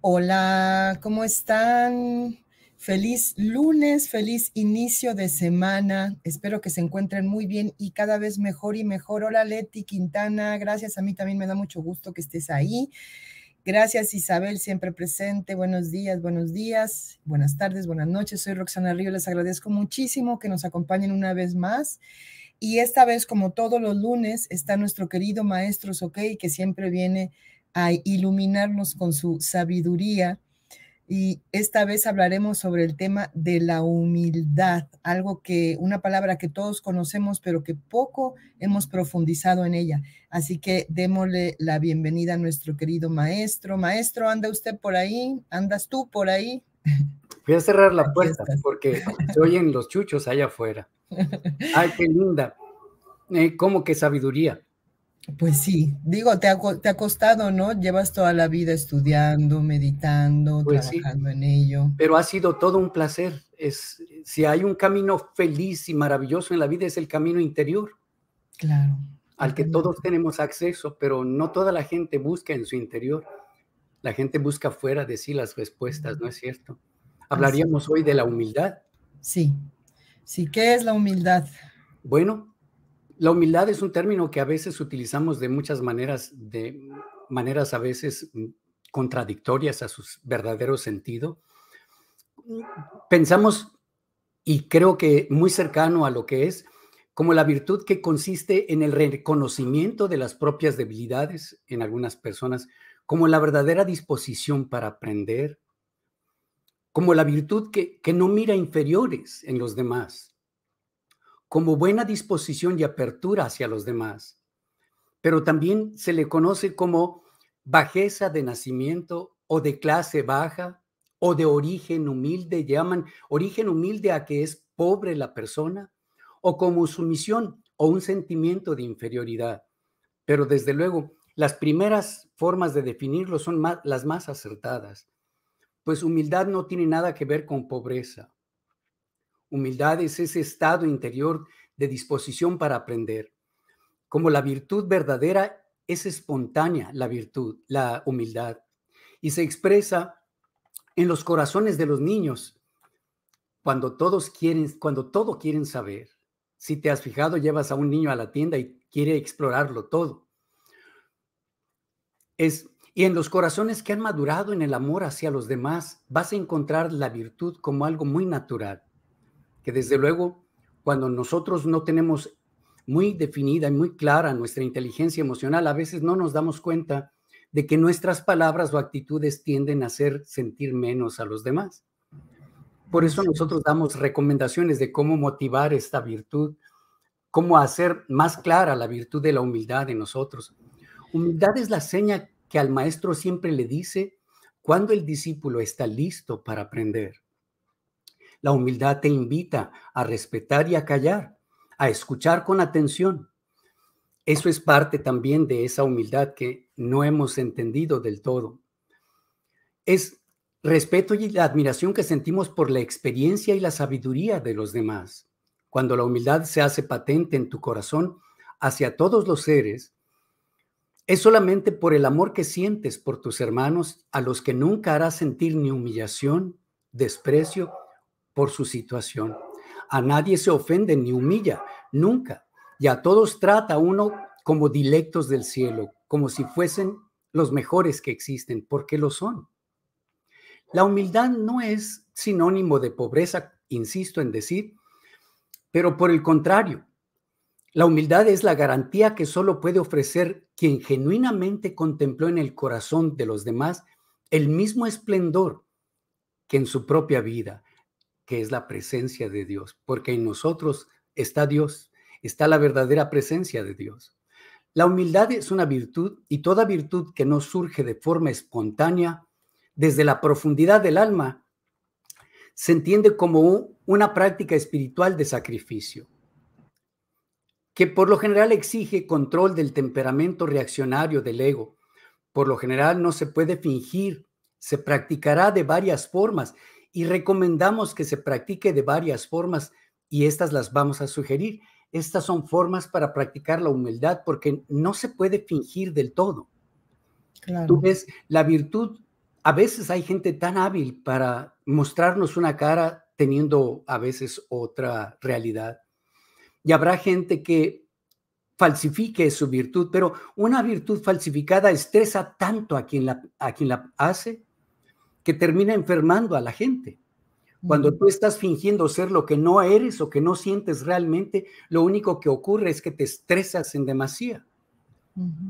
Hola, ¿cómo están? Feliz lunes, feliz inicio de semana. Espero que se encuentren muy bien y cada vez mejor y mejor. Hola Leti Quintana, gracias. A mí también me da mucho gusto que estés ahí. Gracias Isabel, siempre presente. Buenos días, buenos días, buenas tardes, buenas noches. Soy Roxana Río. Les agradezco muchísimo que nos acompañen una vez más. Y esta vez, como todos los lunes, está nuestro querido maestro Soquei, que siempre viene a iluminarnos con su sabiduría. Y esta vez hablaremos sobre el tema de la humildad, algo que, una palabra que todos conocemos, pero que poco hemos profundizado en ella. Así que démosle la bienvenida a nuestro querido maestro. Maestro, ¿anda usted por ahí? ¿Andas tú por ahí? Voy a cerrar la puerta porque se oyen los chuchos allá afuera. Ay, qué linda. Eh, cómo como que sabiduría. Pues sí, digo, te ha, costado, ¿no? Llevas toda la vida estudiando, meditando, pues trabajando en ello. Pero ha sido todo un placer. Es, si hay un camino feliz y maravilloso en la vida, es el camino interior. Claro. Al que todos tenemos acceso, pero no toda la gente busca en su interior. La gente busca fuera de sí las respuestas, ¿no es cierto? Hablaríamos hoy de la humildad. Sí, sí, ¿qué es la humildad? Bueno, la humildad es un término que a veces utilizamos de muchas maneras, de maneras a veces mm, contradictorias a su verdadero sentido. Pensamos, y creo que muy cercano a lo que es, como la virtud que consiste en el reconocimiento de las propias debilidades en algunas personas, como la verdadera disposición para aprender, como la virtud que, que no mira inferiores en los demás, como buena disposición y apertura hacia los demás, pero también se le conoce como bajeza de nacimiento o de clase baja o de origen humilde, llaman origen humilde a que es pobre la persona, o como sumisión o un sentimiento de inferioridad. Pero desde luego, las primeras formas de definirlo son las más acertadas, pues humildad no tiene nada que ver con pobreza. Humildad es ese estado interior de disposición para aprender. Como la virtud verdadera es espontánea, la virtud, la humildad, y se expresa en los corazones de los niños cuando todos quieren, cuando todo quieren saber. Si te has fijado, llevas a un niño a la tienda y quiere explorarlo todo. Es y en los corazones que han madurado en el amor hacia los demás, vas a encontrar la virtud como algo muy natural desde luego cuando nosotros no tenemos muy definida y muy clara nuestra inteligencia emocional, a veces no nos damos cuenta de que nuestras palabras o actitudes tienden a hacer sentir menos a los demás. Por eso nosotros damos recomendaciones de cómo motivar esta virtud, cómo hacer más clara la virtud de la humildad en nosotros. Humildad es la seña que al maestro siempre le dice cuando el discípulo está listo para aprender. La humildad te invita a respetar y a callar, a escuchar con atención. Eso es parte también de esa humildad que no hemos entendido del todo. Es respeto y la admiración que sentimos por la experiencia y la sabiduría de los demás. Cuando la humildad se hace patente en tu corazón hacia todos los seres, es solamente por el amor que sientes por tus hermanos a los que nunca harás sentir ni humillación, desprecio por su situación. A nadie se ofende ni humilla, nunca. Y a todos trata uno como dilectos del cielo, como si fuesen los mejores que existen, porque lo son. La humildad no es sinónimo de pobreza, insisto en decir, pero por el contrario, la humildad es la garantía que solo puede ofrecer quien genuinamente contempló en el corazón de los demás el mismo esplendor que en su propia vida, que es la presencia de Dios, porque en nosotros está Dios, está la verdadera presencia de Dios. La humildad es una virtud y toda virtud que no surge de forma espontánea desde la profundidad del alma se entiende como una práctica espiritual de sacrificio, que por lo general exige control del temperamento reaccionario del ego. Por lo general no se puede fingir, se practicará de varias formas y recomendamos que se practique de varias formas y estas las vamos a sugerir. Estas son formas para practicar la humildad porque no se puede fingir del todo. Tú ves, la virtud, a veces hay gente tan hábil para mostrarnos una cara teniendo a veces otra realidad. Y habrá gente que falsifique su virtud, pero una virtud falsificada estresa tanto a quien la, a quien la hace que termina enfermando a la gente. Cuando tú estás fingiendo ser lo que no eres o que no sientes realmente, lo único que ocurre es que te estresas en demasía.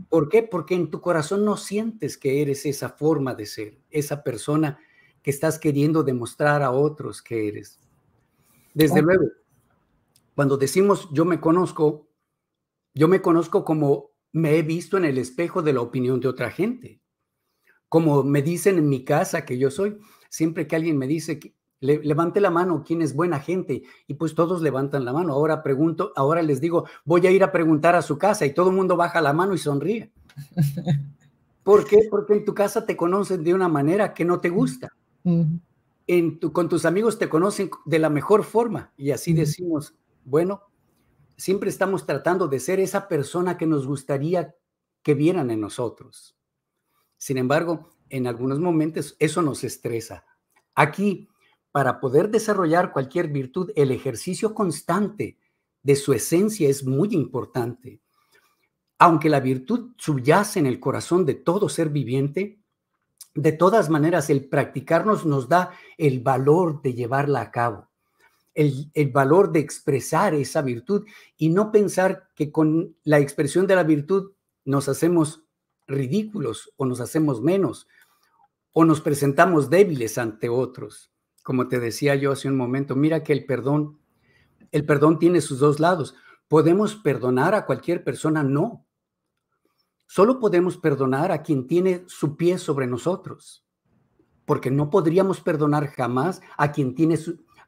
¿Por qué? Porque en tu corazón no sientes que eres esa forma de ser, esa persona que estás queriendo demostrar a otros que eres. Desde luego, cuando decimos yo me conozco, yo me conozco como me he visto en el espejo de la opinión de otra gente como me dicen en mi casa que yo soy. Siempre que alguien me dice que levante la mano, ¿quién es buena gente? Y pues todos levantan la mano. Ahora pregunto, ahora les digo, voy a ir a preguntar a su casa y todo el mundo baja la mano y sonríe. ¿Por qué? Porque en tu casa te conocen de una manera que no te gusta. en con tus amigos te conocen de la mejor forma y así decimos, bueno, siempre estamos tratando de ser esa persona que nos gustaría que vieran en nosotros. Sin embargo, en algunos momentos eso nos estresa. Aquí, para poder desarrollar cualquier virtud, el ejercicio constante de su esencia es muy importante. Aunque la virtud subyace en el corazón de todo ser viviente, de todas maneras el practicarnos nos da el valor de llevarla a cabo, el, el valor de expresar esa virtud y no pensar que con la expresión de la virtud nos hacemos ridículos o nos hacemos menos o nos presentamos débiles ante otros. Como te decía yo hace un momento, mira que el perdón, el perdón tiene sus dos lados. ¿Podemos perdonar a cualquier persona? No. Solo podemos perdonar a quien tiene su pie sobre nosotros, porque no podríamos perdonar jamás a quien tiene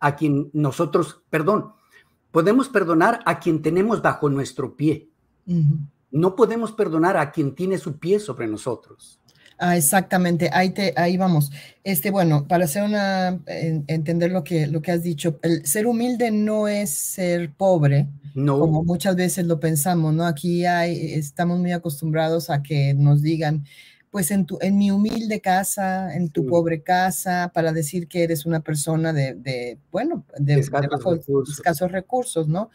a quien nosotros, perdón, podemos perdonar a quien tenemos bajo nuestro pie. No podemos perdonar a quien tiene su pie sobre nosotros. Ah, exactamente, ahí, ahí vamos. Este, bueno, para hacer una, entender lo que, lo que has dicho, el ser humilde no es ser pobre, no. como muchas veces lo pensamos, ¿no? Aquí hay, estamos muy acostumbrados a que nos digan, pues en, tu, en mi humilde casa, en tu pobre casa, para decir que eres una persona de, bueno, de, escasos, recursos. ¿no?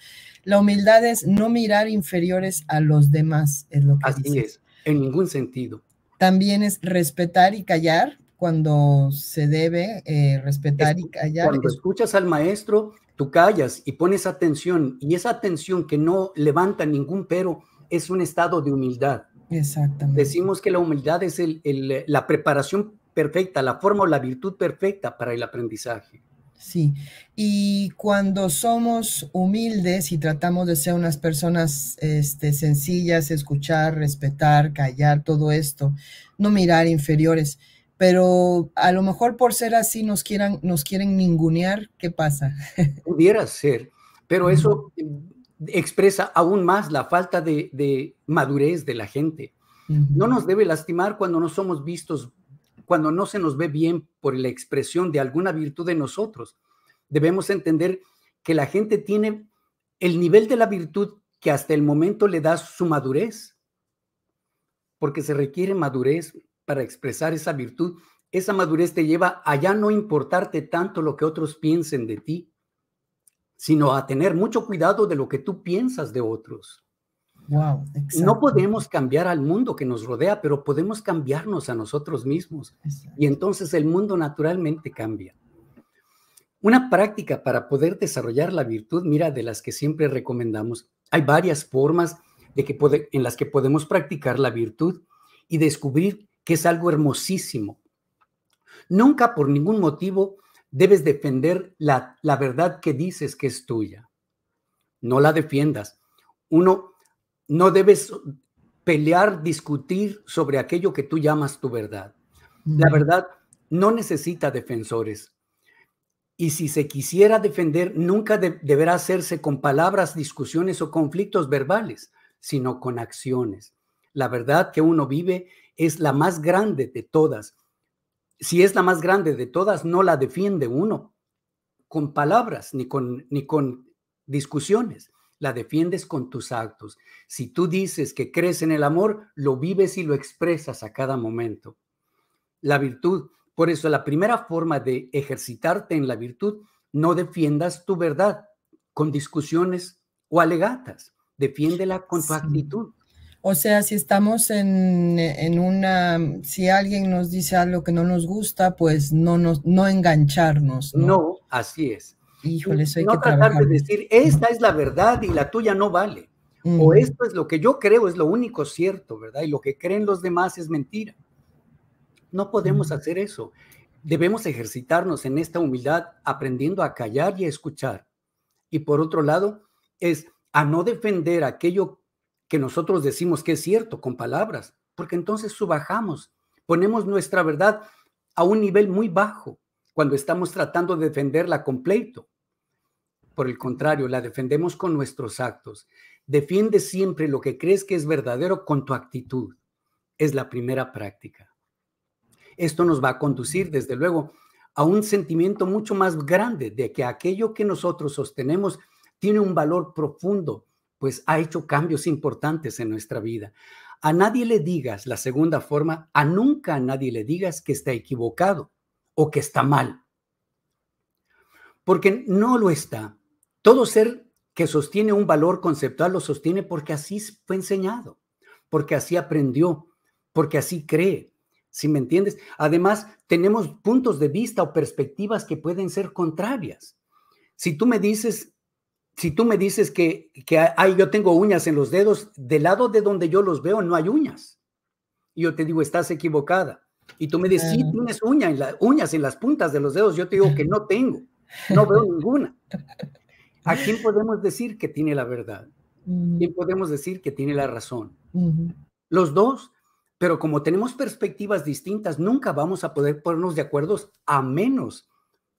La humildad es no mirar inferiores a los demás, es lo que Así es, en ningún sentido. También es respetar y callar cuando se debe eh, respetar y callar. Cuando escuchas al maestro, tú callas y pones atención, y esa atención que no levanta ningún pero es un estado de humildad. Exactamente. Decimos que la humildad es el, la preparación perfecta, la forma o la virtud perfecta para el aprendizaje. Sí, y cuando somos humildes y tratamos de ser unas personas este, sencillas, escuchar, respetar, callar, todo esto, no mirar inferiores, pero a lo mejor por ser así nos quieran, nos quieren ningunear, ¿qué pasa? Pudiera ser, pero eso em, expresa aún más la falta de, madurez de la gente. No nos debe lastimar cuando no somos vistos, cuando no se nos ve bien por la expresión de alguna virtud de nosotros. Debemos entender que la gente tiene el nivel de la virtud que hasta el momento le da su madurez, porque se requiere madurez para expresar esa virtud. Esa madurez te lleva a ya no importarte tanto lo que otros piensen de ti, sino a tener mucho cuidado de lo que tú piensas de otros. no podemos cambiar al mundo que nos rodea, pero podemos cambiarnos a nosotros mismos. Y entonces el mundo naturalmente cambia. Una práctica para poder desarrollar la virtud, mira, de las que siempre recomendamos, hay varias formas de que en las que podemos practicar la virtud y descubrir que es algo hermosísimo. Nunca por ningún motivo debes defender la, verdad que dices que es tuya. No la defiendas. Uno, no debes pelear, discutir sobre aquello que tú llamas tu verdad. La verdad no necesita defensores. Y si se quisiera defender, nunca deberá hacerse con palabras, discusiones o conflictos verbales, sino con acciones. La verdad que uno vive es la más grande de todas si es la más grande de todas, no la defiende uno con palabras ni con, ni con discusiones. La defiendes con tus actos. Si tú dices que crees en el amor, lo vives y lo expresas a cada momento. La virtud, por eso la primera forma de ejercitarte en la virtud, no defiendas tu verdad con discusiones o alegatas. Defiéndela con tu actitud, o sea, si estamos en, una, si alguien nos dice algo que no nos gusta, pues no no engancharnos. No, así es. Híjole, eso hay no tratar de decir, esta es la verdad y la tuya no vale. O esto es lo que yo creo, es lo único cierto, ¿verdad? Y lo que creen los demás es mentira. No podemos hacer eso. Debemos ejercitarnos en esta humildad aprendiendo a callar y a escuchar. Y por otro lado, es a no defender aquello que que nosotros decimos que es cierto con palabras, porque entonces subajamos, ponemos nuestra verdad a un nivel muy bajo cuando estamos tratando de defenderla completo. Por el contrario, la defendemos con nuestros actos. Defiende siempre lo que crees que es verdadero con tu actitud. Es la primera práctica. Esto nos va a conducir, desde luego, a un sentimiento mucho más grande de que aquello que nosotros sostenemos tiene un valor profundo, pues ha hecho cambios importantes en nuestra vida. A nadie le digas, la segunda forma, a nunca a nadie le digas que está equivocado o que está mal, porque no lo está. Todo ser que sostiene un valor conceptual lo sostiene porque así fue enseñado, porque así aprendió, porque así cree. Si me entiendes? Además, tenemos puntos de vista o perspectivas que pueden ser contrarias. Si tú me dices, si tú me dices que, hay, yo tengo uñas en los dedos, del lado de donde yo los veo no hay uñas. Y yo te digo, estás equivocada. Y tú me dices, sí, tienes uñas en las puntas de los dedos. Yo te digo que no tengo, no veo ninguna. ¿A quién podemos decir que tiene la verdad? Mm. ¿Quién podemos decir que tiene la razón? Los dos, pero como tenemos perspectivas distintas, nunca vamos a poder ponernos de acuerdo a menos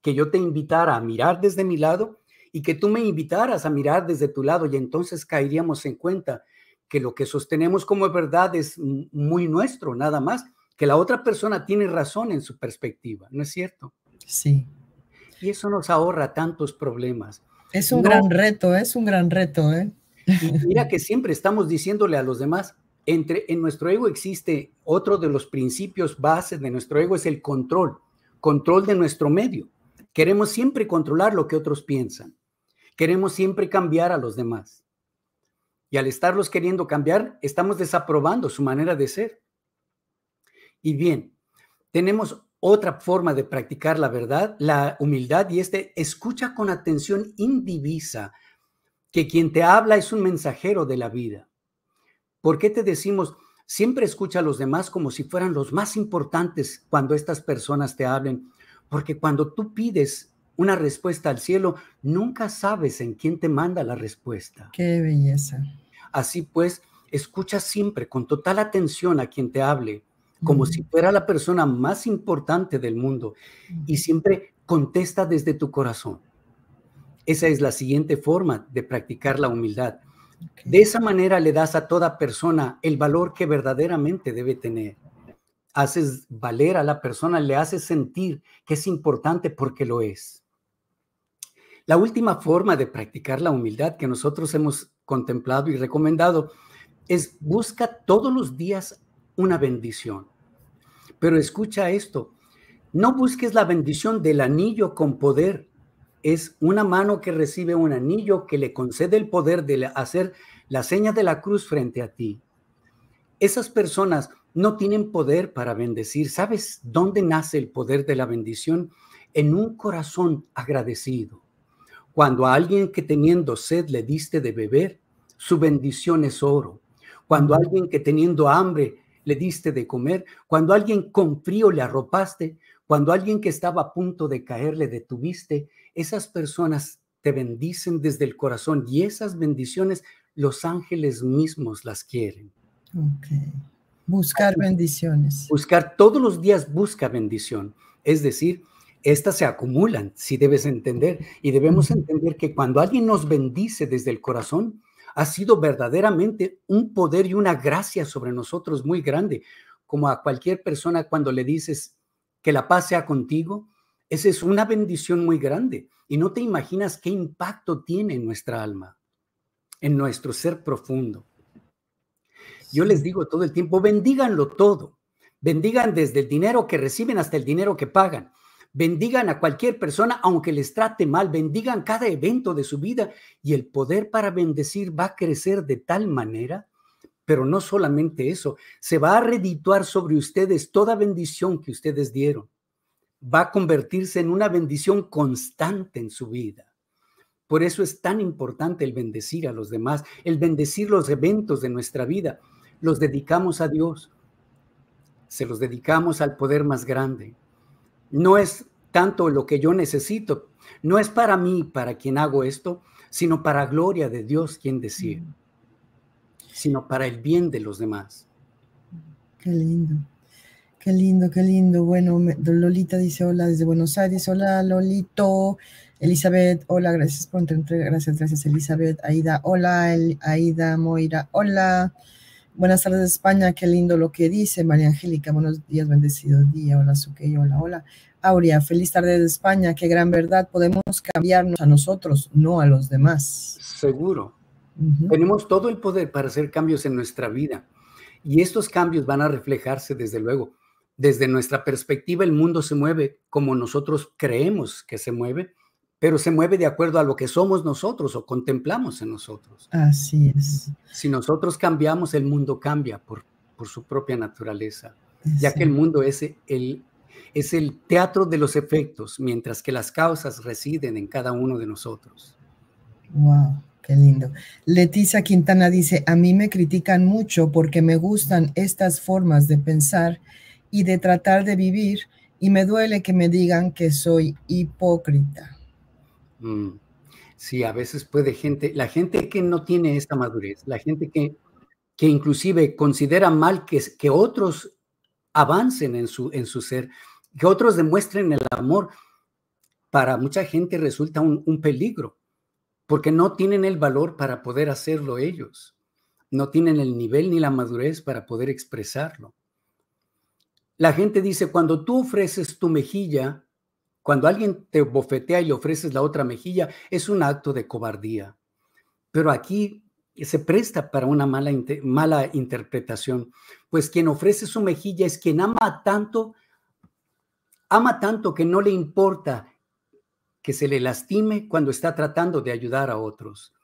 que yo te invitara a mirar desde mi lado y que tú me invitaras a mirar desde tu lado y entonces caeríamos en cuenta que lo que sostenemos como verdad es muy nuestro, nada más, que la otra persona tiene razón en su perspectiva, ¿no es cierto? Sí. Y eso nos ahorra tantos problemas. Es un gran reto, es un gran reto, ¿eh? Mira que siempre estamos diciéndole a los demás, entre en nuestro ego existe otro de los principios bases de nuestro ego es el control, control de nuestro medio. Queremos siempre controlar lo que otros piensan. Queremos siempre cambiar a los demás. Y al estarlos queriendo cambiar, estamos desaprobando su manera de ser. Y bien, tenemos otra forma de practicar la verdad, la humildad, y este escucha con atención indivisa que quien te habla es un mensajero de la vida. ¿Por qué te decimos, siempre escucha a los demás como si fueran los más importantes cuando estas personas te hablen? Porque cuando tú pides una respuesta al cielo, nunca sabes en quién te manda la respuesta. Qué belleza. Así pues, escucha siempre con total atención a quien te hable, como si fuera la persona más importante del mundo, y siempre contesta desde tu corazón. Esa es la siguiente forma de practicar la humildad. De esa manera le das a toda persona el valor que verdaderamente debe tener. Haces valer a la persona, le haces sentir que es importante porque lo es. La última forma de practicar la humildad que nosotros hemos contemplado y recomendado es busca todos los días una bendición. Pero escucha esto, no busques la bendición del anillo con poder. Es una mano que recibe un anillo que le concede el poder de hacer la seña de la cruz frente a ti. Esas personas no tienen poder para bendecir. ¿Sabes dónde nace el poder de la bendición? En un corazón agradecido. Cuando a alguien que teniendo sed le diste de beber, su bendición es oro. Cuando a alguien que teniendo hambre le diste de comer, cuando a alguien con frío le arropaste, cuando a alguien que estaba a punto de caer le detuviste, esas personas te bendicen desde el corazón y esas bendiciones los ángeles mismos las quieren. Buscar bendiciones. Buscar todos los días busca bendición. Es decir, estas se acumulan, si debes entender, y debemos entender que cuando alguien nos bendice desde el corazón, ha sido verdaderamente un poder y una gracia sobre nosotros muy grande, como a cualquier persona cuando le dices que la paz sea contigo, esa es una bendición muy grande y no te imaginas qué impacto tiene en nuestra alma, en nuestro ser profundo. Yo les digo todo el tiempo, bendíganlo todo, bendigan desde el dinero que reciben hasta el dinero que pagan bendigan a cualquier persona, aunque les trate mal, bendigan cada evento de su vida y el poder para bendecir va a crecer de tal manera. Pero no solamente eso, se va a redituar sobre ustedes toda bendición que ustedes dieron. Va a convertirse en una bendición constante en su vida. Por eso es tan importante el bendecir a los demás, el bendecir los eventos de nuestra vida. Los dedicamos a Dios, se los dedicamos al poder más grande, no es tanto lo que yo necesito, no es para mí, para quien hago esto, sino para gloria de Dios quien decide, sino para el bien de los demás. Qué lindo, qué lindo, qué lindo. Bueno, Lolita dice hola desde Buenos Aires, hola Lolito, Elizabeth, hola, gracias por entrar. gracias, gracias Elizabeth, Aida, hola, Aida Moira, hola. Buenas tardes España, qué lindo lo que dice María Angélica, buenos días, bendecido día, hola Suquey, hola, hola. Aurea, feliz tarde de España, qué gran verdad, podemos cambiarnos a nosotros, no a los demás. Seguro. Tenemos todo el poder para hacer cambios en nuestra vida y estos cambios van a reflejarse desde luego. Desde nuestra perspectiva, el mundo se mueve como nosotros creemos que se mueve pero se mueve de acuerdo a lo que somos nosotros o contemplamos en nosotros. Así es. Si nosotros cambiamos, el mundo cambia por, su propia naturaleza, ya que el mundo es el, es el teatro de los efectos, mientras que las causas residen en cada uno de nosotros. ¡Wow! Qué lindo. Leticia Quintana dice, a mí me critican mucho porque me gustan estas formas de pensar y de tratar de vivir y me duele que me digan que soy hipócrita. Mm. Sí, a veces puede gente, la gente que no tiene esta madurez, la gente que, que inclusive considera mal que, que otros avancen en su, en su ser, que otros demuestren el amor, para mucha gente resulta un, un peligro, porque no tienen el valor para poder hacerlo ellos, no tienen el nivel ni la madurez para poder expresarlo. La gente dice, cuando tú ofreces tu mejilla, cuando alguien te bofetea y ofreces la otra mejilla, es un acto de cobardía. Pero aquí se presta para una mala, mala interpretación, pues quien ofrece su mejilla es quien ama tanto, ama tanto que no le importa que se le lastime cuando está tratando de ayudar a otros.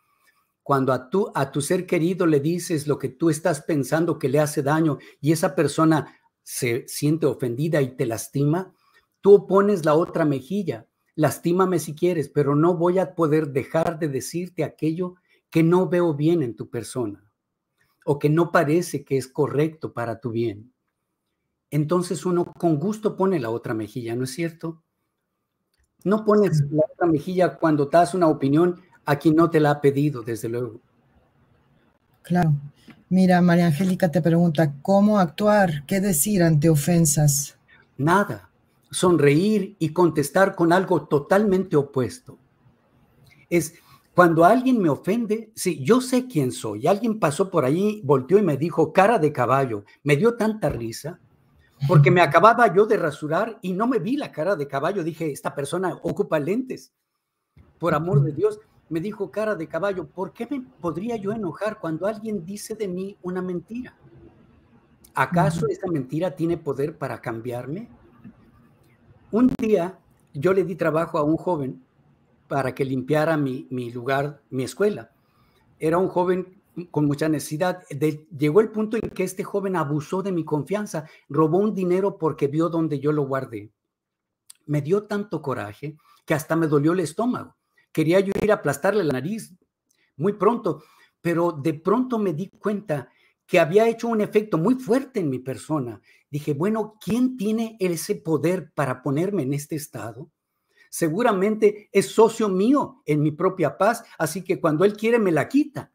Cuando a tú a tu ser querido le dices lo que tú estás pensando que le hace daño y esa persona se siente ofendida y te lastima, Tú pones la otra mejilla, lastímame si quieres, pero no voy a poder dejar de decirte aquello que no veo bien en tu persona o que no parece que es correcto para tu bien. Entonces uno con gusto pone la otra mejilla, ¿no es cierto? No pones la otra mejilla cuando das una opinión a quien no te la ha pedido, desde luego. Claro. Mira, María Angélica te pregunta, ¿cómo actuar? ¿Qué decir ante ofensas? Nada sonreír y contestar con algo totalmente opuesto. Es cuando alguien me ofende, si yo sé quién soy. Alguien pasó por ahí, volteó y me dijo cara de caballo. Me dio tanta risa porque me acababa yo de rasurar y no me vi la cara de caballo. Dije, esta persona ocupa lentes. Por amor de Dios, me dijo cara de caballo. ¿Por qué me podría yo enojar cuando alguien dice de mí una mentira? ¿Acaso esta mentira tiene poder para cambiarme? Un día yo le di trabajo a un joven para que limpiara mi, lugar, mi escuela. Era un joven con mucha necesidad. llegó el punto en que este joven abusó de mi confianza, robó un dinero porque vio donde yo lo guardé. Me dio tanto coraje que hasta me dolió el estómago. Quería yo ir a aplastarle la nariz muy pronto, pero de pronto me di cuenta que había hecho un efecto muy fuerte en mi persona Dije, bueno, ¿quién tiene ese poder para ponerme en este estado? Seguramente es socio mío en mi propia paz, así que cuando él quiere me la quita.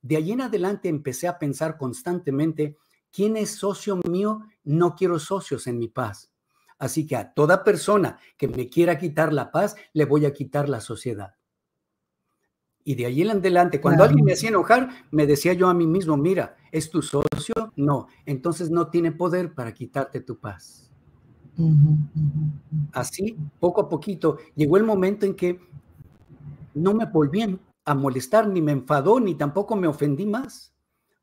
De allí en adelante empecé a pensar constantemente, ¿quién es socio mío? No quiero socios en mi paz. Así que a toda persona que me quiera quitar la paz, le voy a quitar la sociedad. Y de allí en adelante, cuando alguien me hacía enojar, me decía yo a mí mismo, mira, ¿Es tu socio? No. Entonces no tiene poder para quitarte tu paz. Así, poco a poquito, llegó el momento en que no me volví a molestar, ni me enfadó, ni tampoco me ofendí más.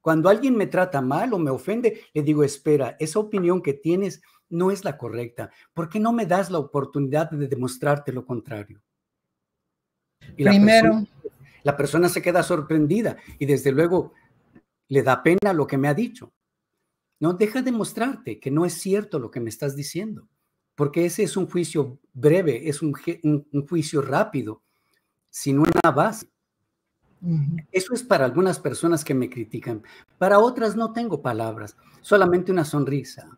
Cuando alguien me trata mal o me ofende, le digo, espera, esa opinión que tienes no es la correcta. ¿Por qué no me das la oportunidad de demostrarte lo contrario? Y Primero. La persona, la persona se queda sorprendida y desde luego le da pena lo que me ha dicho. No, deja de mostrarte que no es cierto lo que me estás diciendo, porque ese es un juicio breve, es un, juicio rápido, sin una base. Eso es para algunas personas que me critican. Para otras no tengo palabras, solamente una sonrisa.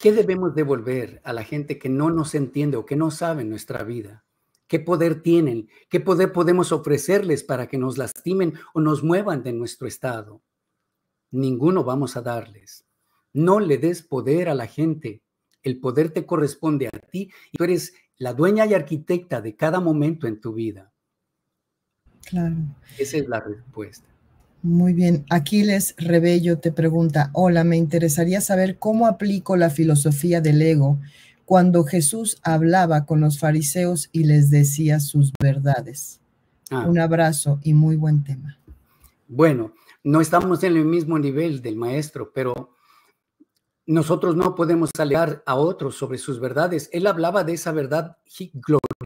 ¿Qué debemos devolver a la gente que no nos entiende o que no sabe nuestra vida? ¿Qué poder tienen? ¿Qué poder podemos ofrecerles para que nos lastimen o nos muevan de nuestro estado? Ninguno vamos a darles. No le des poder a la gente. El poder te corresponde a ti y tú eres la dueña y arquitecta de cada momento en tu vida. Claro. Esa es la respuesta. Muy bien. Aquiles Rebello te pregunta, hola, me interesaría saber cómo aplico la filosofía del ego cuando Jesús hablaba con los fariseos y les decía sus verdades. Ah. Un abrazo y muy buen tema. Bueno, no estamos en el mismo nivel del maestro, pero nosotros no podemos alegar a otros sobre sus verdades. Él hablaba de esa verdad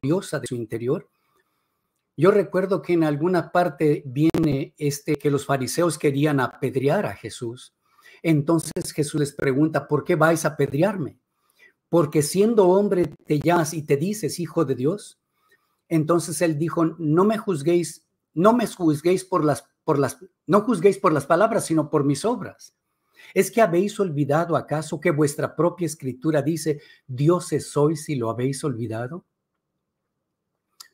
gloriosa de su interior. Yo recuerdo que en alguna parte viene este que los fariseos querían apedrear a Jesús. Entonces Jesús les pregunta, ¿por qué vais a apedrearme? porque siendo hombre te llamas y te dices hijo de Dios. Entonces él dijo, no me juzguéis, no me juzguéis por las, por las, no juzguéis por las palabras, sino por mis obras. ¿Es que habéis olvidado acaso que vuestra propia escritura dice, dioses sois y lo habéis olvidado?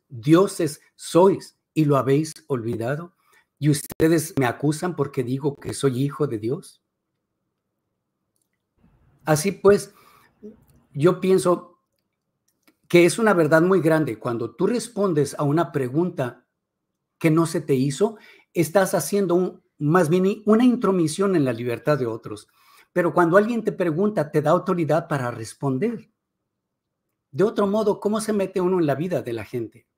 Dioses sois y lo habéis olvidado. Y ustedes me acusan porque digo que soy hijo de Dios. Así pues, yo pienso que es una verdad muy grande. Cuando tú respondes a una pregunta que no se te hizo, estás haciendo más bien una intromisión en la libertad de otros. Pero cuando alguien te pregunta, te da autoridad para responder. De otro modo, ¿cómo se mete uno en la vida de la gente?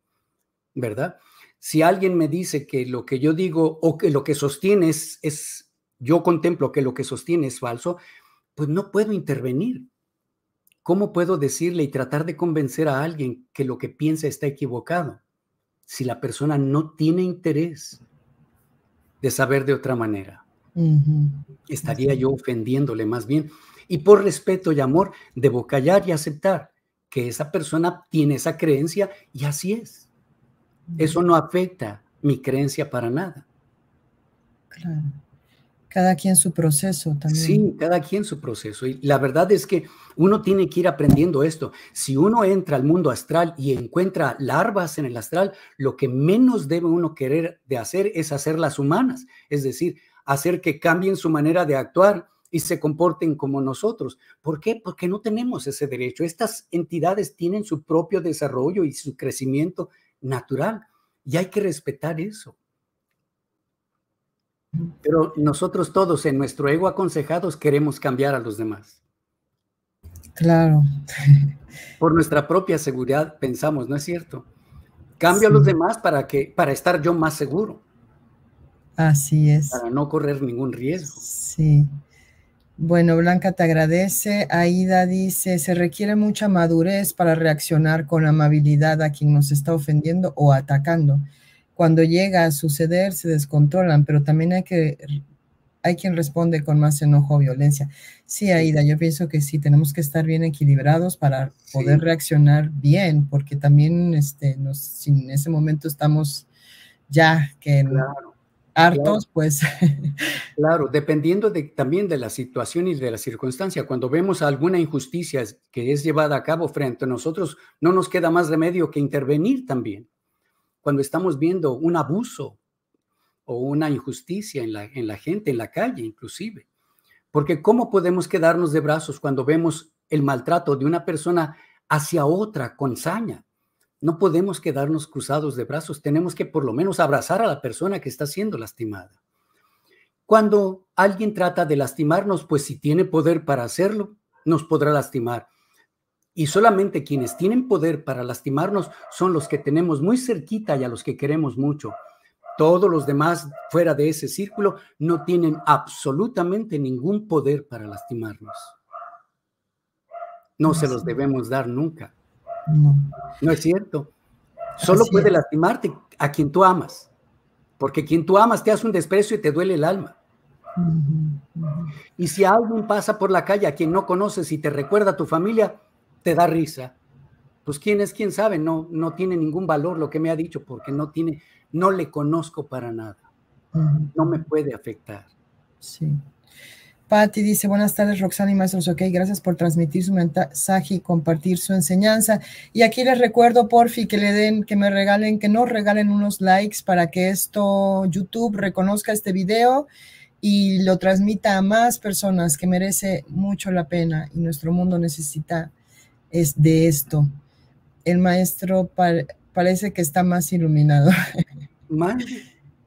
¿Verdad? Si alguien me dice que lo que yo digo o que lo que sostiene es yo contemplo que lo que sostiene es falso, pues no puedo intervenir. ¿Cómo puedo decirle y tratar de convencer a alguien que lo que piensa está equivocado si la persona no tiene interés de saber de otra manera? Estaría yo ofendiéndole más bien. Y por respeto y amor, debo callar y aceptar que esa persona tiene esa creencia y así es. Eso no afecta mi creencia para nada. Claro. Cada quien su proceso también. Sí, cada quien su proceso. Y la verdad es que uno tiene que ir aprendiendo esto. Si uno entra al mundo astral y encuentra larvas en el astral, lo que menos debe uno querer de hacer es hacerlas humanas, es decir, hacer que cambien su manera de actuar y se comporten como nosotros. ¿Por qué? Porque no tenemos ese derecho. Estas entidades tienen su propio desarrollo y su crecimiento natural y hay que respetar eso. Pero nosotros todos en nuestro ego aconsejados queremos cambiar a los demás. Claro. Por nuestra propia seguridad pensamos, ¿no es cierto? Cambio a los demás para que para estar yo más seguro. Así es. Para no correr ningún riesgo. Sí. Bueno, Blanca te agradece. Aida dice, se requiere mucha madurez para reaccionar con amabilidad a quien nos está ofendiendo o atacando cuando llega a suceder se descontrolan, pero también hay que hay quien responde con más enojo o violencia. Sí, Aida, yo pienso que sí, tenemos que estar bien equilibrados para poder reaccionar bien, porque también este, nos, en ese momento estamos ya que hartos, pues... claro, dependiendo de, también de la situación y de la circunstancia, cuando vemos alguna injusticia que es llevada a cabo frente a nosotros, no nos queda más remedio que intervenir también cuando estamos viendo un abuso o una injusticia en la, en la gente, en la calle inclusive. Porque ¿cómo podemos quedarnos de brazos cuando vemos el maltrato de una persona hacia otra con saña? No podemos quedarnos cruzados de brazos, tenemos que por lo menos abrazar a la persona que está siendo lastimada. Cuando alguien trata de lastimarnos, pues si tiene poder para hacerlo, nos podrá lastimar. Y solamente quienes tienen poder para lastimarnos son los que tenemos muy cerquita y a los que queremos mucho. Todos los demás fuera de ese círculo no tienen absolutamente ningún poder para lastimarnos. No se los debemos dar nunca. No, es cierto. Solo puede lastimarte a quien tú amas, porque quien tú amas te hace un desprecio y te duele el alma. Y si alguien pasa por la calle a quien no conoces y te recuerda a tu familia, te da risa, pues quién es, quién sabe, no, no tiene ningún valor lo que me ha dicho porque no tiene, no le conozco para nada, no me puede afectar. Sí. Patti dice, buenas tardes Roxana y Maestros OK, gracias por transmitir su mensaje y compartir su enseñanza. Y aquí les recuerdo, porfi, que le den, que me regalen, que nos regalen unos likes para que esto, YouTube reconozca este video y lo transmita a más personas que merece mucho la pena y nuestro mundo necesita es de esto. El maestro parece que está más iluminado. ¿Más?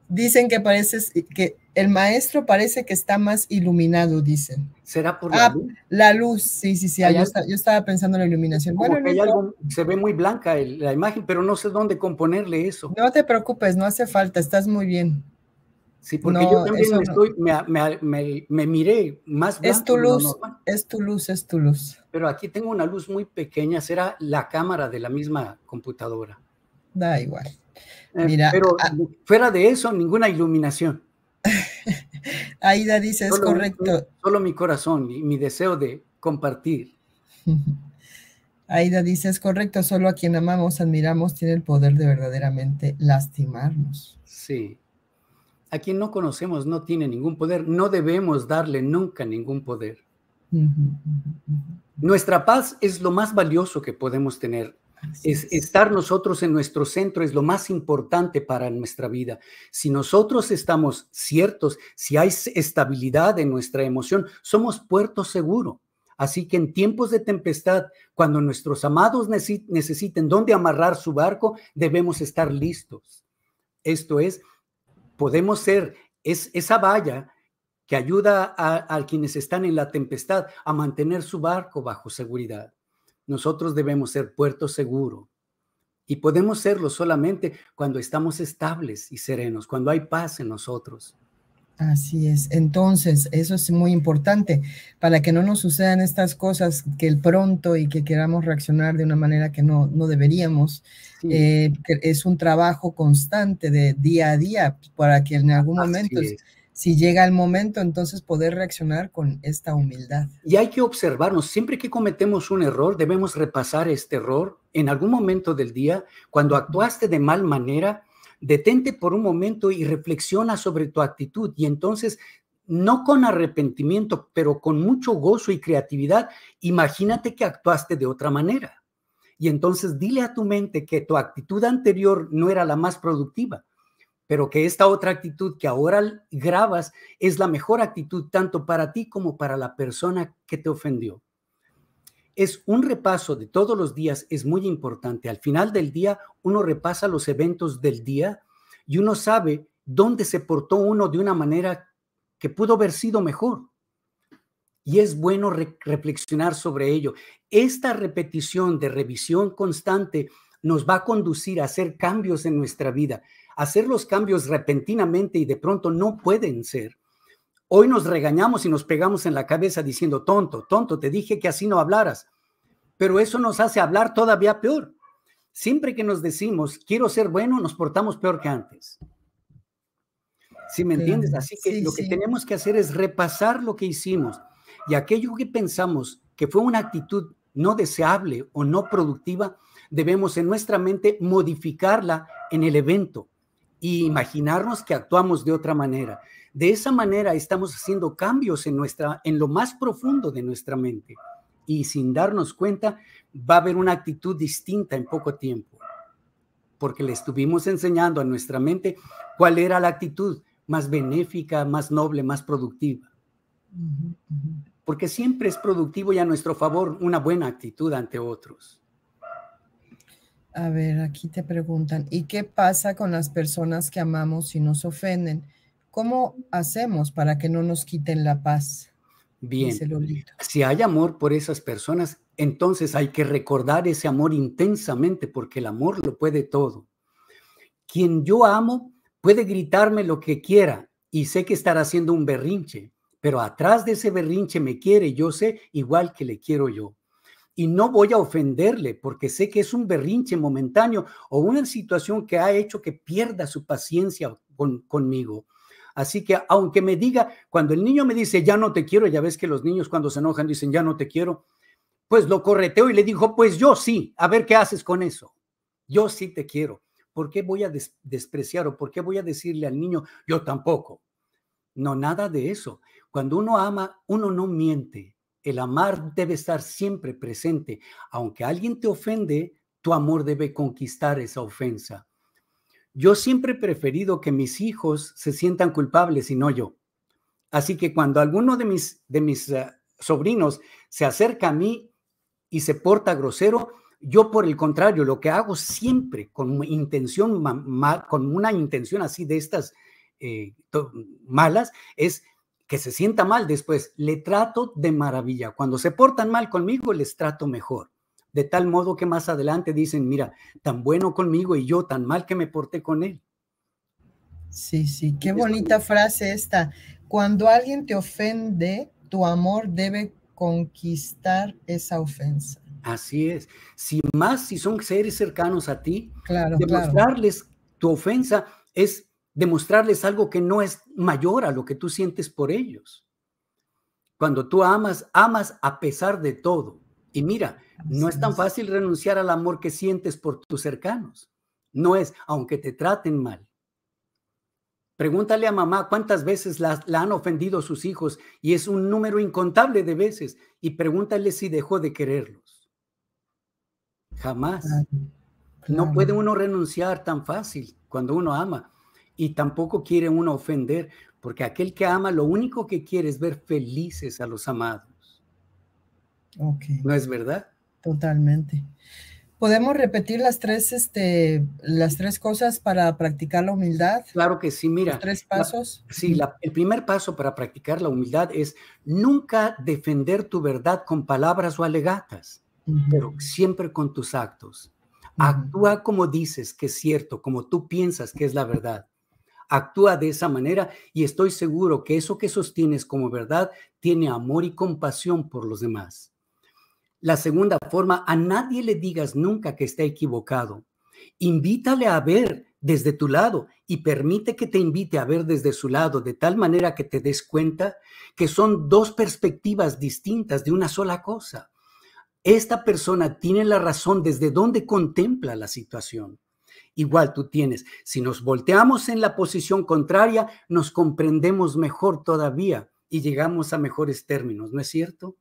Dicen que parece que el maestro parece que está más iluminado, dicen. ¿Será por la ah, luz? sí, sí, sí. Yo, estaba pensando en la iluminación. bueno, se ve muy blanca la imagen, pero no sé dónde componerle eso. No te preocupes, no hace falta, estás muy bien. Sí, porque yo también estoy, me, miré más. es tu luz, es tu luz, es tu luz pero aquí tengo una luz muy pequeña, será la cámara de la misma computadora. Da igual. Eh, Mira, pero ah, fuera de eso, ninguna iluminación. Aida dice, es correcto. Solo mi corazón y mi deseo de compartir. Aida dice, es correcto, solo a quien amamos, admiramos, tiene el poder de verdaderamente lastimarnos. Sí. A quien no conocemos no tiene ningún poder, no debemos darle nunca ningún poder. Nuestra paz es lo más valioso que podemos tener. Es, Estar nosotros en nuestro centro es lo más importante para nuestra vida. Si nosotros estamos ciertos, si hay estabilidad en nuestra emoción, somos puerto seguro. Así que en tiempos de tempestad, cuando nuestros amados necesiten dónde amarrar su barco, debemos estar listos. Esto es, podemos ser es, esa valla que ayuda a, quienes están en la tempestad a mantener su barco bajo seguridad. Nosotros debemos ser puerto seguro y podemos serlo solamente cuando estamos estables y serenos, cuando hay paz en nosotros. Así es, entonces eso es muy importante para que no nos sucedan estas cosas que el pronto y que queramos reaccionar de una manera que no, no deberíamos. Eh, es un trabajo constante de día a día para que en algún momento si llega el momento, entonces poder reaccionar con esta humildad. Y hay que observarnos, siempre que cometemos un error, debemos repasar este error. En algún momento del día, cuando actuaste de mal manera, detente por un momento y reflexiona sobre tu actitud y entonces no con arrepentimiento, pero con mucho gozo y creatividad, imagínate que actuaste de otra manera. Y entonces dile a tu mente que tu actitud anterior no era la más productiva, pero que esta otra actitud que ahora grabas es la mejor actitud tanto para ti como para la persona que te ofendió. Es un repaso de todos los días, es muy importante. Al final del día, uno repasa los eventos del día y uno sabe dónde se portó uno de una manera que pudo haber sido mejor. Y es bueno reflexionar sobre ello. Esta repetición de revisión constante nos va a conducir a hacer cambios en nuestra vida hacer los cambios repentinamente y de pronto no pueden ser. Hoy nos regañamos y nos pegamos en la cabeza diciendo, tonto, tonto, te dije que así no hablaras. Pero eso nos hace hablar todavía peor. Siempre que nos decimos, quiero ser bueno, nos portamos peor que antes. ¿Sí me entiendes? Así que lo que tenemos que hacer es repasar lo que hicimos y aquello que pensamos que fue una actitud no deseable o no productiva, debemos en nuestra mente modificarla en el evento y imaginarnos que actuamos de otra manera. De esa manera estamos haciendo cambios en, nuestra, en lo más profundo de nuestra mente y sin darnos cuenta va a haber una actitud distinta en poco tiempo, porque le estuvimos enseñando a nuestra mente cuál era la actitud más benéfica, más noble, más productiva. Porque siempre es productivo y a nuestro favor una buena actitud ante otros. A ver, aquí te preguntan, ¿y qué pasa con las personas que amamos si nos ofenden? ¿Cómo hacemos para que no nos quiten la paz? Bien, si hay amor por esas personas, entonces hay que recordar ese amor intensamente porque el amor lo puede todo. Quien yo amo puede gritarme lo que quiera y sé que estará haciendo un berrinche, pero atrás de ese berrinche me quiere, yo sé igual que le quiero yo y no voy a ofenderle porque sé que es un berrinche momentáneo o una situación que ha hecho que pierda su paciencia con, conmigo. Así que aunque me diga, cuando el niño me dice, ya no te quiero, ya ves que los niños cuando se enojan dicen, ya no te quiero, pues lo correteo y le dijo, pues yo sí, a ver qué haces con eso. Yo sí te quiero. ¿Por qué voy a despreciar o por qué voy a decirle al niño, yo tampoco? No, nada de eso. Cuando uno ama, uno no miente. El amar debe estar siempre presente. Aunque alguien te ofende, tu amor debe conquistar esa ofensa. Yo siempre he preferido que mis hijos se sientan culpables y no yo. Así que cuando alguno de mis, de mis eh, sobrinos se acerca a mí y se porta grosero, yo por el contrario, lo que hago siempre con intención, con una intención así de estas eh, malas, es que se sienta mal después, le trato de maravilla. Cuando se portan mal conmigo, les trato mejor. De tal modo que más adelante dicen, mira, tan bueno conmigo y yo tan mal que me porté con él. Sí, sí, qué bonita frase esta. Cuando alguien te ofende, tu amor debe conquistar esa ofensa. Así es. Si más si son seres cercanos a ti, claro, demostrarles tu ofensa es demostrarles algo que no es mayor a lo que tú sientes por ellos. Cuando tú amas, amas a pesar de todo. Y mira, no es tan fácil renunciar al amor que sientes por tus cercanos. No es, aunque te traten mal. Pregúntale a mamá cuántas veces la, han ofendido sus hijos y es un número incontable de veces. Y pregúntale si dejó de quererlos. Jamás. No puede uno renunciar tan fácil cuando uno ama y tampoco quiere uno ofender, porque aquel que ama lo único que quiere es ver felices a los amados. ¿No es verdad? Totalmente. ¿Podemos repetir las tres, este, las tres cosas para practicar la humildad? Claro que sí, mira. tres pasos. sí, el primer paso para practicar la humildad es nunca defender tu verdad con palabras o alegatas, pero siempre con tus actos. Actúa como dices que es cierto, como tú piensas que es la verdad. Actúa de esa manera y estoy seguro que eso que sostienes como verdad tiene amor y compasión por los demás. La segunda forma, a nadie le digas nunca que está equivocado. Invítale a ver desde tu lado y permite que te invite a ver desde su lado de tal manera que te des cuenta que son dos perspectivas distintas de una sola cosa. Esta persona tiene la razón desde donde contempla la situación igual tú tienes. Si nos volteamos en la posición contraria, nos comprendemos mejor todavía y llegamos a mejores términos, ¿no es cierto?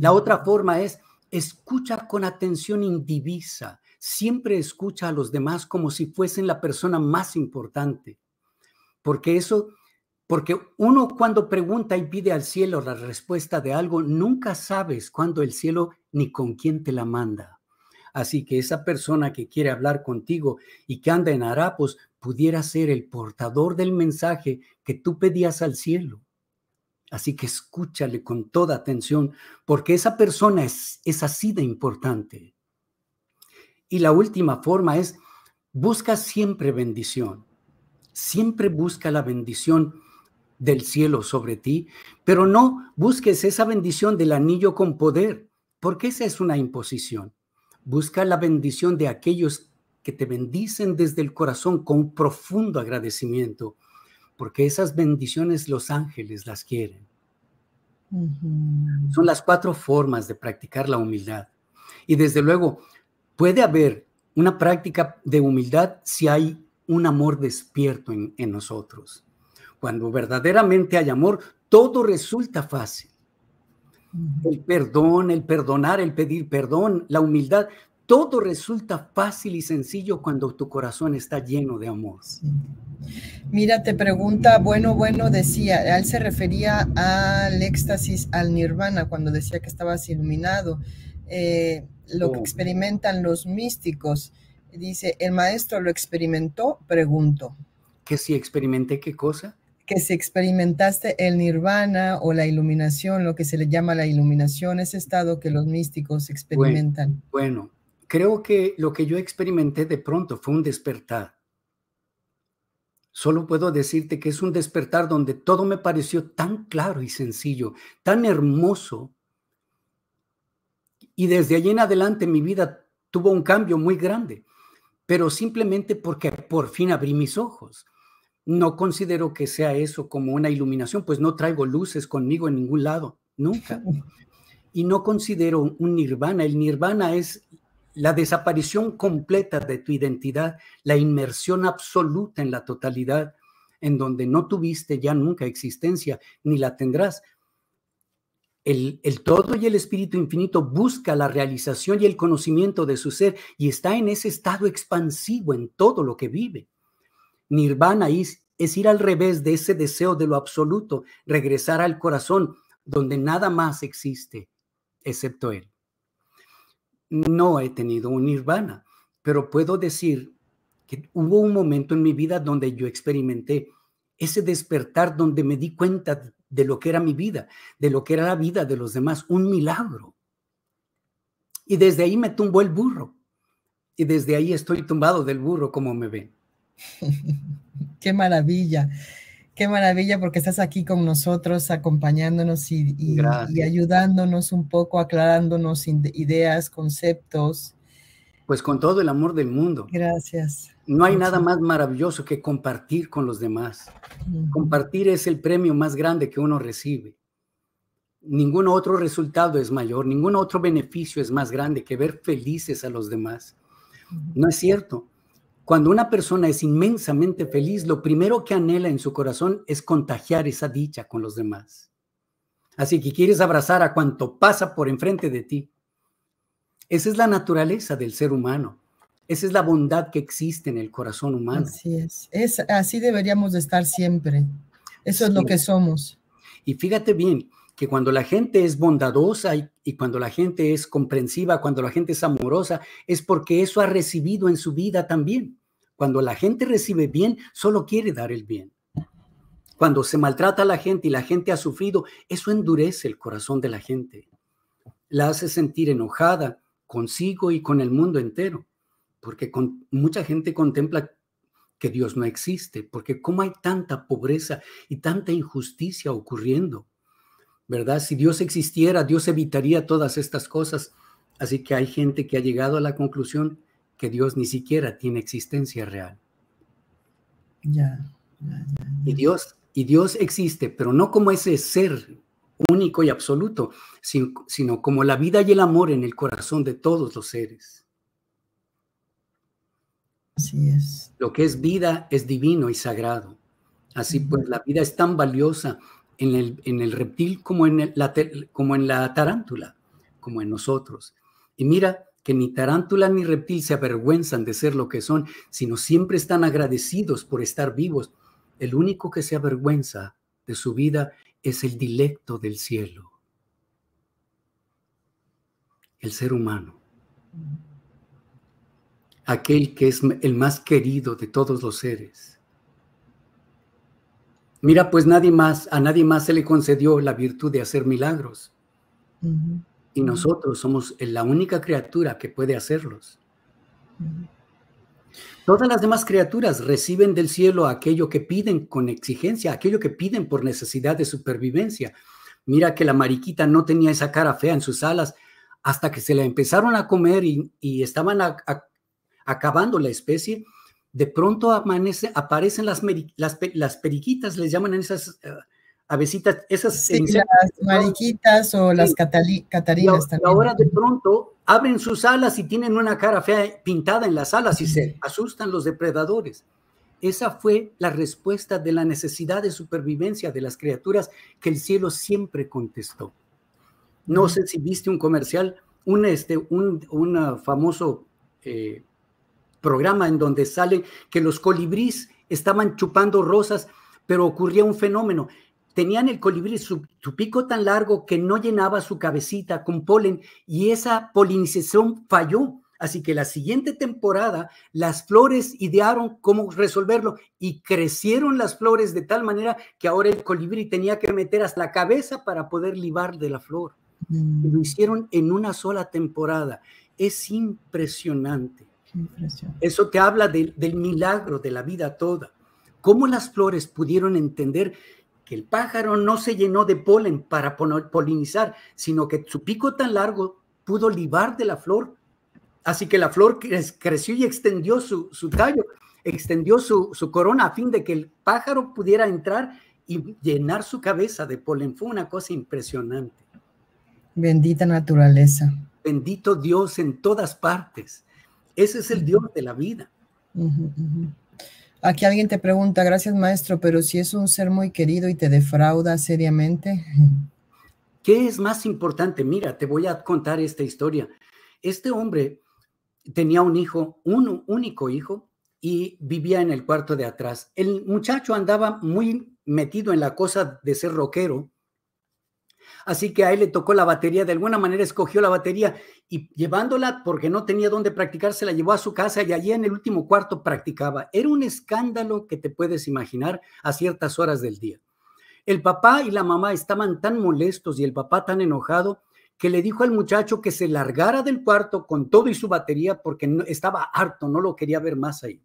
La otra forma es escuchar con atención indivisa. Siempre escucha a los demás como si fuesen la persona más importante. Porque eso porque uno cuando pregunta y pide al cielo la respuesta de algo, nunca sabes cuándo el cielo ni con quién te la manda. Así que esa persona que quiere hablar contigo y que anda en harapos pudiera ser el portador del mensaje que tú pedías al cielo. Así que escúchale con toda atención, porque esa persona es, es así de importante. Y la última forma es, busca siempre bendición. Siempre busca la bendición del cielo sobre ti, pero no busques esa bendición del anillo con poder, porque esa es una imposición. Busca la bendición de aquellos que te bendicen desde el corazón con profundo agradecimiento, porque esas bendiciones los ángeles las quieren. Son las cuatro formas de practicar la humildad. Y desde luego, puede haber una práctica de humildad si hay un amor despierto en nosotros. Cuando verdaderamente hay amor, todo resulta fácil. El perdón, el perdonar, el pedir perdón, la humildad, todo resulta fácil y sencillo cuando tu corazón está lleno de amor. Mira, te pregunta, bueno, bueno, decía, él se refería al éxtasis, al nirvana, cuando decía que estabas iluminado, eh, lo que oh. experimentan los místicos. Dice, el maestro lo experimentó, pregunto. ¿Que si experimenté qué cosa? que si experimentaste el nirvana o la iluminación, lo que se le llama la iluminación, ese estado que los místicos experimentan. Bueno, creo que lo que yo experimenté de pronto fue un despertar. Solo puedo decirte que es un despertar donde todo me pareció tan claro y sencillo, tan hermoso. Y desde allí en adelante mi vida tuvo un cambio muy grande, pero simplemente porque por fin abrí mis ojos no considero que sea eso como una iluminación, pues no traigo luces conmigo en ningún lado, nunca. Y no considero un nirvana. El nirvana es la desaparición completa de tu identidad, la inmersión absoluta en la totalidad, en donde no tuviste ya nunca existencia, ni la tendrás. El, todo y el espíritu infinito busca la realización y el conocimiento de su ser y está en ese estado expansivo en todo lo que vive. Nirvana es, ir al revés de ese deseo de lo absoluto, regresar al corazón donde nada más existe excepto Él. No he tenido un nirvana, pero puedo decir que hubo un momento en mi vida donde yo experimenté ese despertar donde me di cuenta de lo que era mi vida, de lo que era la vida de los demás, un milagro. Y desde ahí me tumbó el burro. Y desde ahí estoy tumbado del burro como me ven. qué maravilla, qué maravilla porque estás aquí con nosotros, acompañándonos y, ayudándonos un poco, aclarándonos ideas, conceptos. Pues con todo el amor del mundo. Gracias. No hay nada más maravilloso que compartir con los demás. Compartir es el premio más grande que uno recibe. Ningún otro resultado es mayor, ningún otro beneficio es más grande que ver felices a los demás. No es cierto. Cuando una persona es inmensamente feliz, lo primero que anhela en su corazón es contagiar esa dicha con los demás. Así que quieres abrazar a cuanto pasa por enfrente de ti. Esa es la naturaleza del ser humano. Esa es la bondad que existe en el corazón humano. Así es. es así deberíamos de estar siempre. Eso es lo que somos. Y fíjate bien, que cuando la gente es bondadosa y, cuando la gente es comprensiva, cuando la gente es amorosa, es porque eso ha recibido en su vida también. Cuando la gente recibe bien, solo quiere dar el bien. Cuando se maltrata a la gente y la gente ha sufrido, eso endurece el corazón de la gente. La hace sentir enojada consigo y con el mundo entero, porque con, mucha gente contempla que Dios no existe, porque cómo hay tanta pobreza y tanta injusticia ocurriendo ¿verdad? Si Dios existiera, Dios evitaría todas estas cosas. Así que hay gente que ha llegado a la conclusión que Dios ni siquiera tiene existencia real. Ya. Y Dios, y Dios existe, pero no como ese ser único y absoluto, sino, sino como la vida y el amor en el corazón de todos los seres. Así es. Lo que es vida es divino y sagrado. Así pues, la vida es tan valiosa en el, reptil como en, la, como en la tarántula, como en nosotros. Y mira que ni tarántula ni reptil se avergüenzan de ser lo que son, sino siempre están agradecidos por estar vivos. El único que se avergüenza de su vida es el dilecto del cielo, el ser humano, aquel que es el más querido de todos los seres Mira, pues nadie más, a nadie más se le concedió la virtud de hacer milagros. Y nosotros somos la única criatura que puede hacerlos. Todas las demás criaturas reciben del cielo aquello que piden con exigencia, aquello que piden por necesidad de supervivencia. Mira que la mariquita no tenía esa cara fea en sus alas hasta que se la empezaron a comer y, estaban acabando la especie de pronto amanece, aparecen las, periquitas, les llaman esas eh, abecitas, esas... las mariquitas o las catarinas también. ahora de pronto abren sus alas y tienen una cara fea pintada en las alas y se asustan los depredadores. Esa fue la respuesta de la necesidad de supervivencia de las criaturas que el cielo siempre contestó. No sé si viste un comercial, un, este, un, ah, famoso eh, programa en donde sale que los colibríes estaban chupando rosas, pero ocurría un fenómeno. Tenían el colibrí su, su pico tan largo que no llenaba su cabecita con polen y esa polinización falló. Así que la siguiente temporada las flores idearon cómo resolverlo y crecieron las flores de tal manera que ahora el colibrí tenía que meter hasta la cabeza para poder libar de la flor. Mm. Lo hicieron en una sola temporada. Es impresionante. Eso te habla del milagro de la vida toda. Cómo las flores pudieron entender que el pájaro no se llenó de polen para polinizar, sino que su pico tan largo pudo libar de la flor. Así que la flor creció y extendió su, tallo, extendió su, corona a fin de que el pájaro pudiera entrar y llenar su cabeza de polen. Fue una cosa impresionante. Bendita naturaleza. Bendito Dios en todas partes. Ese es el Dios de la vida. Aquí alguien te pregunta, gracias maestro, pero si es un ser muy querido y te defrauda seriamente. ¿Qué es más importante? Mira, te voy a contar esta historia. Este hombre tenía un hijo, un único hijo, y vivía en el cuarto de atrás. El muchacho andaba muy metido en la cosa de ser rockero, así que a él le tocó la batería, de alguna manera escogió la batería y llevándola porque no tenía dónde practicar, se la llevó a su casa y allí en el último cuarto practicaba. Era un escándalo que te puedes imaginar a ciertas horas del día. El papá y la mamá estaban tan molestos y el papá tan enojado que le dijo al muchacho que se largara del cuarto con todo y su batería porque estaba harto, no lo quería ver más ahí.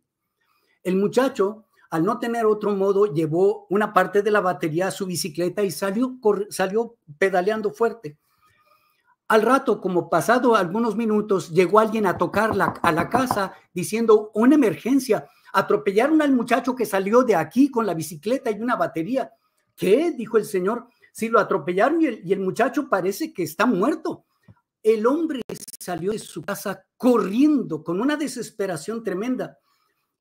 El muchacho, al no tener otro modo, llevó una parte de la batería a su bicicleta y salió, salió pedaleando fuerte. Al rato, como pasado algunos minutos, llegó alguien a tocar a la casa diciendo una emergencia. Atropellaron al muchacho que salió de aquí con la bicicleta y una batería. ¿Qué? dijo el señor. Si lo atropellaron y el, muchacho parece que está muerto. El hombre salió de su casa corriendo con una desesperación tremenda.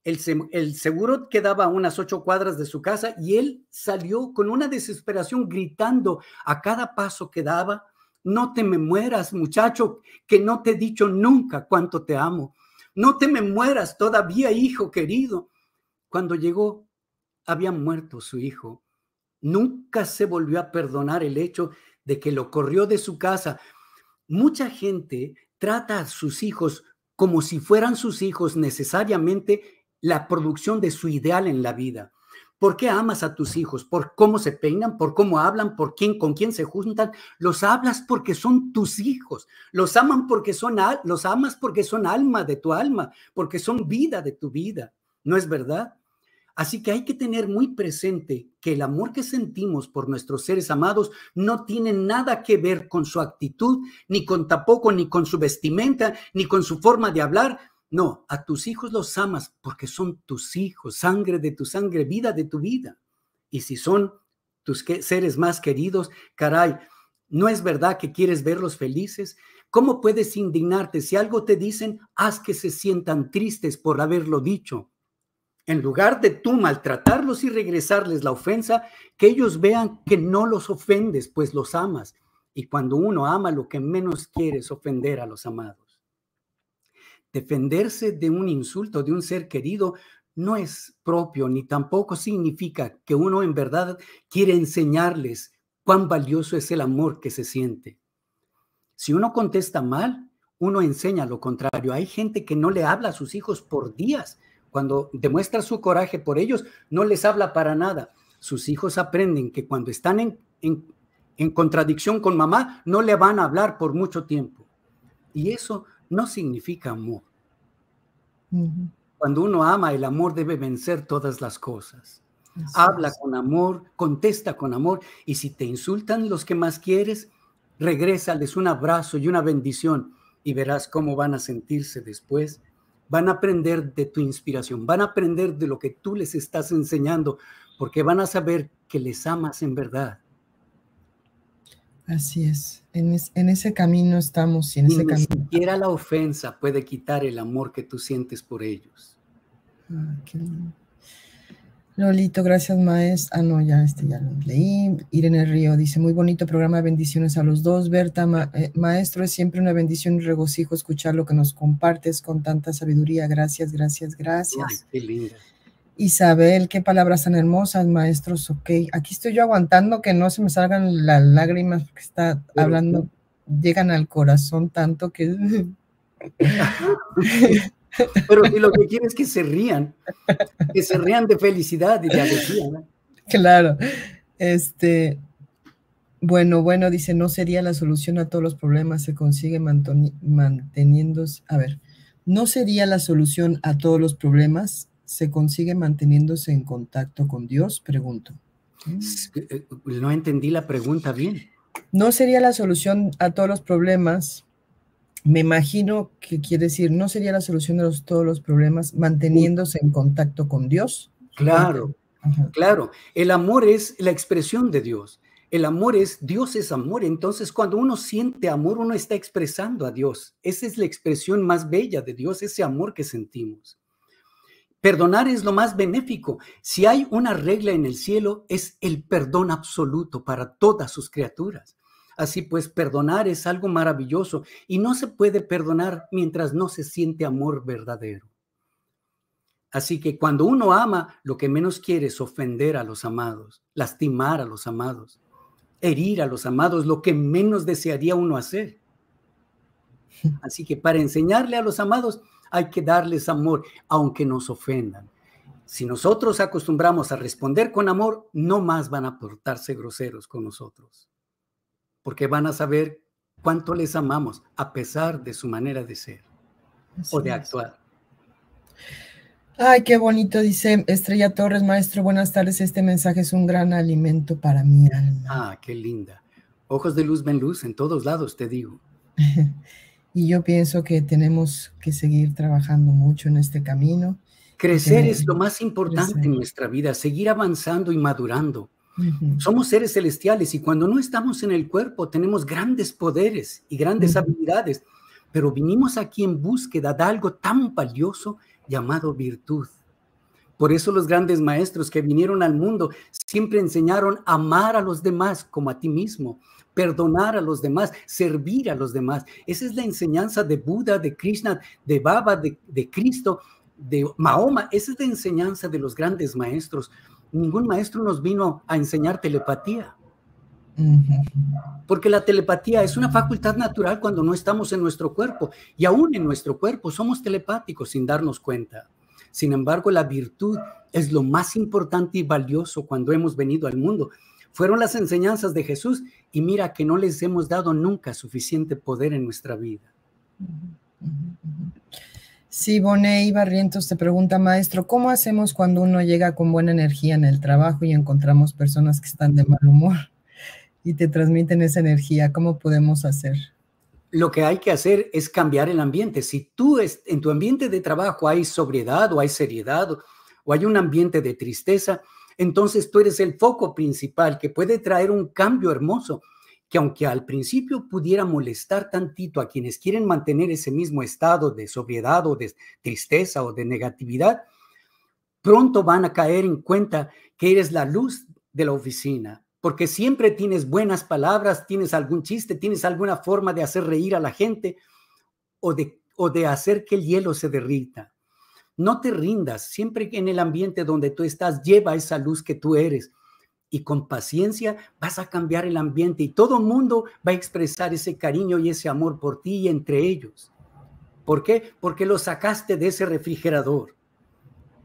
El, el, seguro quedaba a unas ocho cuadras de su casa y él salió con una desesperación gritando a cada paso que daba, no te me mueras, muchacho, que no te he dicho nunca cuánto te amo. No te me mueras todavía, hijo querido. Cuando llegó, había muerto su hijo. Nunca se volvió a perdonar el hecho de que lo corrió de su casa. Mucha gente trata a sus hijos como si fueran sus hijos necesariamente la producción de su ideal en la vida. ¿Por qué amas a tus hijos? ¿Por cómo se peinan? ¿Por cómo hablan? ¿Por quién? ¿Con quién se juntan? Los hablas porque son tus hijos. Los aman porque son los amas porque son alma de tu alma, porque son vida de tu vida. ¿No es verdad? Así que hay que tener muy presente que el amor que sentimos por nuestros seres amados no tiene nada que ver con su actitud, ni con tampoco, ni con su vestimenta, ni con su forma de hablar, no, a tus hijos los amas porque son tus hijos, sangre de tu sangre, vida de tu vida. Y si son tus seres más queridos, caray, ¿no es verdad que quieres verlos felices? ¿Cómo puedes indignarte si algo te dicen, haz que se sientan tristes por haberlo dicho? En lugar de tú maltratarlos y regresarles la ofensa, que ellos vean que no los ofendes, pues los amas. Y cuando uno ama, lo que menos quiere es ofender a los amados. Defenderse de un insulto de un ser querido no es propio ni tampoco significa que uno en verdad quiere enseñarles cuán valioso es el amor que se siente. Si uno contesta mal, uno enseña lo contrario. Hay gente que no le habla a sus hijos por días. Cuando demuestra su coraje por ellos, no les habla para nada. Sus hijos aprenden que cuando están en, en, contradicción con mamá, no le van a hablar por mucho tiempo. Y eso no significa amor. Cuando uno ama, el amor debe vencer todas las cosas. Habla con amor, contesta con amor, y si te insultan los que más quieres, regresales un abrazo y una bendición y verás cómo van a sentirse después. Van a aprender de tu inspiración, van a aprender de lo que tú les estás enseñando, porque van a saber que les amas en verdad. Así es. En, ese camino estamos y ni siquiera la ofensa puede quitar el amor que tú sientes por ellos. Ah, Lolito, gracias maestro. Ah, no, ya este ya lo leí. Irene Río dice, muy bonito programa, bendiciones a los dos. Berta, eh, maestro, es siempre una bendición y regocijo escuchar lo que nos compartes con tanta sabiduría. Gracias, gracias, gracias. Ay, qué lindo. Isabel, qué palabras tan hermosas, maestros, ok. Aquí estoy yo aguantando que no se me salgan las lágrimas porque está hablando, llegan al corazón tanto que... Pero lo que quiero es que se rían, que se rían de felicidad y de alegría. Claro, este, bueno, bueno, dice, no sería la solución a todos los problemas, se consigue manteniéndose. a ver, no sería la solución a todos los problemas, se consigue manteniéndose en contacto con Dios? Pregunto. Eh, no entendí la pregunta bien. No sería la solución a todos los problemas. Me imagino que quiere decir, no sería la solución a todos los problemas manteniéndose en contacto con Dios. Claro, claro. El amor es la expresión de Dios. El amor es, Dios es amor. Entonces, cuando uno siente amor, uno está expresando a Dios. Esa es la expresión más bella de Dios, ese amor que sentimos. Perdonar es lo más benéfico. Si hay una regla en el cielo, es el perdón absoluto para todas sus criaturas. Así pues, perdonar es algo maravilloso y no se puede perdonar mientras no se siente amor verdadero. Así que cuando uno ama, lo que menos quiere es ofender a los amados, lastimar a los amados, herir a los amados, lo que menos desearía uno hacer. Así que para enseñarle a los amados, hay que darles amor, aunque nos ofendan. Si nosotros acostumbramos a responder con amor, no más van a portarse groseros con nosotros, porque van a saber cuánto les amamos a pesar de su manera de ser o de actuar. Ay, qué bonito, dice Estrella Torres, maestro, buenas tardes, este mensaje es un gran alimento para mi alma. Ah, qué linda. Ojos de luz ven luz en todos lados, te digo. Y yo pienso que tenemos que seguir trabajando mucho en este camino. Crecer es lo más importante en nuestra vida, seguir avanzando y madurando. Somos seres celestiales y cuando no estamos en el cuerpo tenemos grandes poderes y grandes habilidades, pero vinimos aquí en búsqueda de algo tan valioso llamado virtud. Por eso los grandes maestros que vinieron al mundo siempre enseñaron a amar a los demás como a ti mismo perdonar a los demás, servir a los demás. Esa es la enseñanza de Buda, de Krishna, de Baba, de, Cristo, de Mahoma. Esa es la enseñanza de los grandes maestros. Ningún maestro nos vino a enseñar telepatía. Porque la telepatía es una facultad natural cuando no estamos en nuestro cuerpo y aún en nuestro cuerpo somos telepáticos sin darnos cuenta. Sin embargo, la virtud es lo más importante y valioso cuando hemos venido al mundo. Fueron las enseñanzas de Jesús y mira que no les hemos dado nunca suficiente poder en nuestra vida. Sí, y Barrientos te pregunta, maestro, ¿cómo hacemos cuando uno llega con buena energía en el trabajo y encontramos personas que están de mal humor y te transmiten esa energía? ¿Cómo podemos hacer? Lo que hay que hacer es cambiar el ambiente. Si tú es, en tu ambiente de trabajo hay sobriedad o hay seriedad o hay un ambiente de tristeza, entonces tú eres el foco principal que puede traer un cambio hermoso que aunque al principio pudiera molestar tantito a quienes quieren mantener ese mismo estado de sobriedad o de tristeza o de negatividad, pronto van a caer en cuenta que eres la luz de la oficina, porque siempre tienes buenas palabras, tienes algún chiste, tienes alguna forma de hacer reír a la gente o de, o de hacer que el hielo se derrita. No te rindas, siempre que en el ambiente donde tú estás, lleva esa luz que tú eres. Y con paciencia vas a cambiar el ambiente y todo el mundo va a expresar ese cariño y ese amor por ti y entre ellos. ¿Por qué? Porque lo sacaste de ese refrigerador,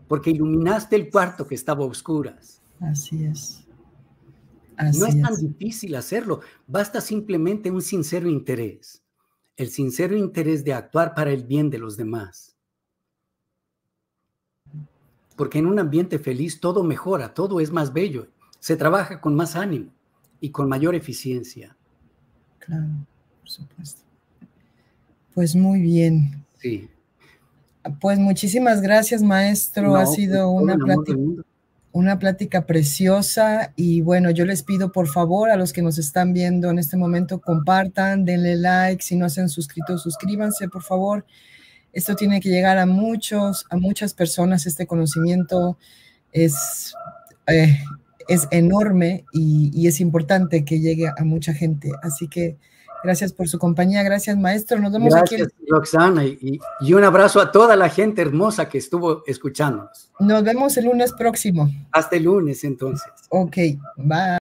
porque iluminaste el cuarto que estaba a oscuras. Así es. no es tan difícil hacerlo, basta simplemente un sincero interés, el sincero interés de actuar para el bien de los demás porque en un ambiente feliz todo mejora, todo es más bello, se trabaja con más ánimo y con mayor eficiencia. Claro, por supuesto. Pues muy bien. Sí. Pues muchísimas gracias, maestro. ha pues, sido una plática, una plática preciosa y bueno, yo les pido por favor a los que nos están viendo en este momento, compartan, denle like, si no se han suscrito, suscríbanse, por favor. Esto tiene que llegar a muchos, a muchas personas. Este conocimiento es, eh, es enorme y, es importante que llegue a mucha gente. Así que gracias por su compañía. Gracias, maestro. Nos vemos aquí. Gracias, Roxana. Y, y un abrazo a toda la gente hermosa que estuvo escuchándonos. Nos vemos el lunes próximo. Hasta el lunes, entonces. Ok, bye.